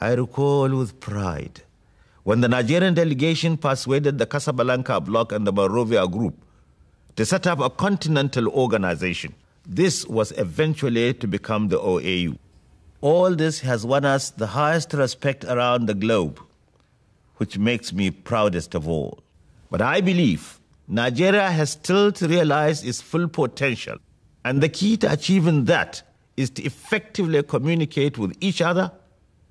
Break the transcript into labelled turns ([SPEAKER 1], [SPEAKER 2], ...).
[SPEAKER 1] I recall with pride when the Nigerian delegation persuaded the Casablanca bloc and the Barovia group to set up a continental organization. This was eventually to become the OAU. All this has won us the highest respect around the globe, which makes me proudest of all. But I believe Nigeria has still to realize its full potential, and the key to achieving that is to effectively communicate with each other